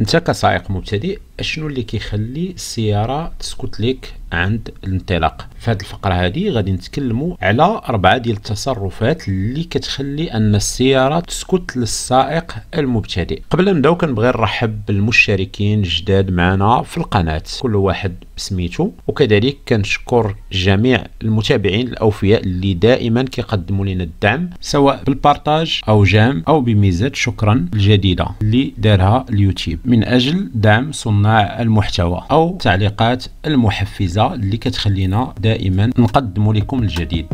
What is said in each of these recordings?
انت كسائق مبتدئ اشنو اللي كيخلي السياره تسكت لك عند الانطلاق في هذه الفقره هذه غادي نتكلموا على اربعه ديال التصرفات اللي كتخلي ان السياره تسكت للسائق المبتدئ قبل نبداو كنبغي نرحب بالمشتركين الجداد معنا في القناه كل واحد بسميتو وكذلك كنشكر جميع المتابعين الاوفياء اللي دائما كيقدموا لنا الدعم سواء بالبارتاج او جام او بميزات شكرا الجديده اللي دارها اليوتيوب من اجل دعم صناع المحتوى أو تعليقات المحفزة اللي كتخلينا دائما نقدم لكم الجديد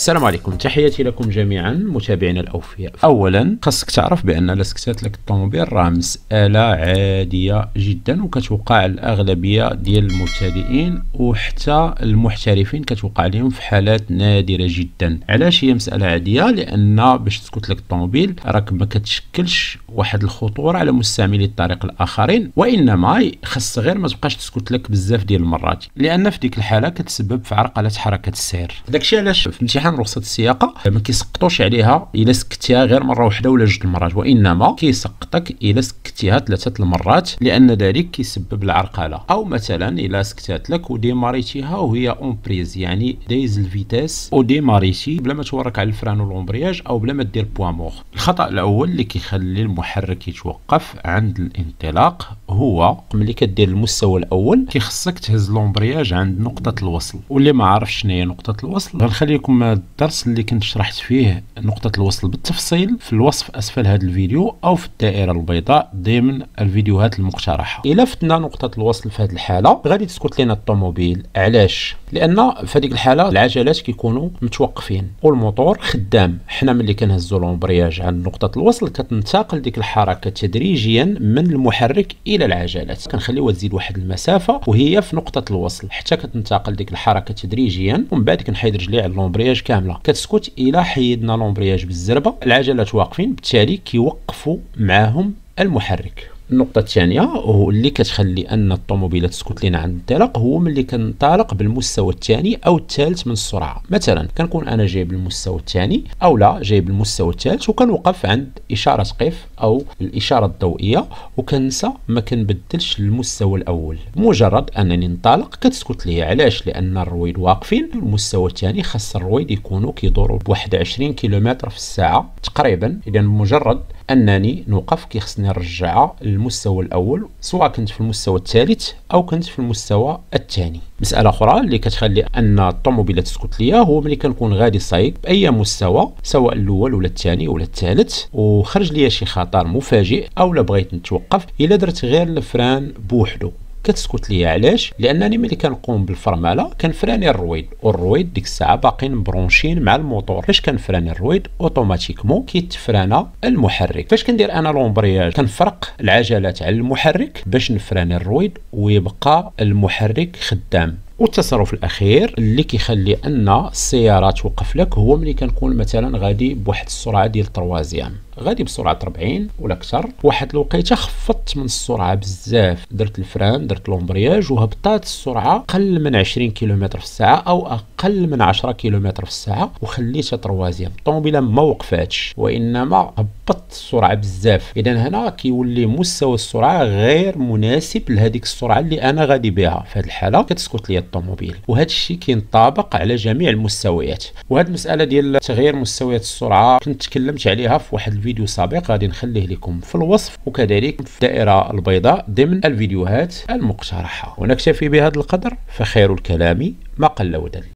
السلام عليكم تحياتي لكم جميعا متابعينا الاوفياء اولا خاصك تعرف بان لسكتات لك الطوموبيل راه مساله عاديه جدا وكتوقع الاغلبيه ديال المبتدئين وحتى المحترفين كتوقع لهم في حالات نادره جدا علاش هي مساله عاديه لان باش تسكت لك الطوموبيل راك ما كتشكلش واحد الخطوره على مستعملي الطريق الاخرين وانما خاص غير ما تبقاش تسكت لك بزاف ديال المرات لان في ديك الحاله كتسبب في عرقله حركه السير داكشي علاش في كان رخصه السياقه ما كيسقطوش عليها الا سكتيها غير مره واحده ولا جوج المرات وانما كيسقطك الا سكتيها ثلاثه المرات لان ذلك كيسبب العرقله او مثلا الا سكتات لك وديماريتيها وهي اون بريز يعني دايز الفيتاس وديماريتي بلا ما تورك على الفران والومبرياج او بلا ما دير مور الخطا الاول اللي كيخلي المحرك يتوقف عند الانطلاق هو ملي كدير المستوى الاول كيخصك تهز لومبرياج عند نقطه الوصل واللي ما عرفش شنو هي نقطه الوصل غنخلي لكم الدرس اللي كنت شرحت فيه نقطه الوصل بالتفصيل في الوصف اسفل هذا الفيديو او في الدائره البيضاء ضمن الفيديوهات المقترحه الا فتنا نقطه الوصل في هذه الحاله غادي تسكت لنا الطوموبيل علاش لان في هذيك الحاله العجلات كيكونوا متوقفين والموتور خدام حنا ملي كنهزو لومبرياج عند نقطه الوصل كتنتقل ديك الحركه تدريجيا من المحرك الى العجلات كنخليوها تزيد واحد المسافه وهي في نقطه الوصل حتى كتنتقل ديك الحركه تدريجيا ومن بعد كنحيد رجلي على لومبرياج كامله كتسكت الى حيدنا لومبرياج بالزربه العجلات واقفين بالتالي كيوقفوا معاهم المحرك النقطة الثانية هو اللي كتخلي أن الطوموبيلة تسكت لنا عند الانطلاق هو ملي كنطلق بالمستوى الثاني أو الثالث من السرعة مثلا كنكون أنا جايب المستوى الثاني أو لا جايب المستوى الثالث وكنوقف عند إشارة قف أو الإشارة الضوئية وكنسى ما كنبدلش المستوى الأول مجرد أنني انطلق كتسكت لي علاش لأن الرويد واقفين المستوى الثاني خاص الرويد يكونوا كيدوروا بواحد 21 كيلومتر في الساعة تقريبا إذا مجرد أنني نوقف كيخصني نرجعها المستوى الأول سواء كنت في المستوى الثالث أو كنت في المستوى الثاني مسألة أخرى اللي كتخلي أن الطوموبيلة تسكت ليا هو ملي كنكون غادي صايق بأي مستوى سواء الأول ولا الثاني ولا الثالث وخرج ليا شي خطر مفاجئ أو لا بغيت نتوقف إلا درت غير الفران بوحدو كتسكت ليا علاش لانني ملي كنقوم بالفرمله كنفراني الرويد والرويد ديك الساعه باقين مبرونشين مع الموتور فاش كنفراني الرويد اوتوماتيكمون كيتفرانا المحرك فاش كندير انا لومبرياج كنفرق العجلات على المحرك باش نفراني الرويد ويبقى المحرك خدام والتصرف الاخير اللي كيخلي ان السياره توقف لك هو ملي كنكون مثلا غادي بواحد السرعه ديال 3 غادي بسرعه 40 ولا اكثر واحد الوقيته خفضت من السرعه بزاف درت الفران درت لومبرياج وهبطات السرعه قل من 20 كيلومتر في الساعه او اقل من 10 كيلومتر في الساعه وخليتها تروازيام الطوموبيله ما وقفاتش وانما هبطت السرعه بزاف اذا هنا كيولي مستوى السرعه غير مناسب لهذيك السرعه اللي انا غادي بها في هذه الحاله كتسكت لي الطوموبيل وهذا الشيء كينطبق على جميع المستويات وهذه المساله ديال تغيير مستويات السرعه كنت تكلمت عليها في واحد الفيديو سابق غادي نخليه لكم في الوصف وكذلك في الدائره البيضاء ضمن الفيديوهات المقترحه ونكتفي بهذا القدر فخير الكلام ما قل ودل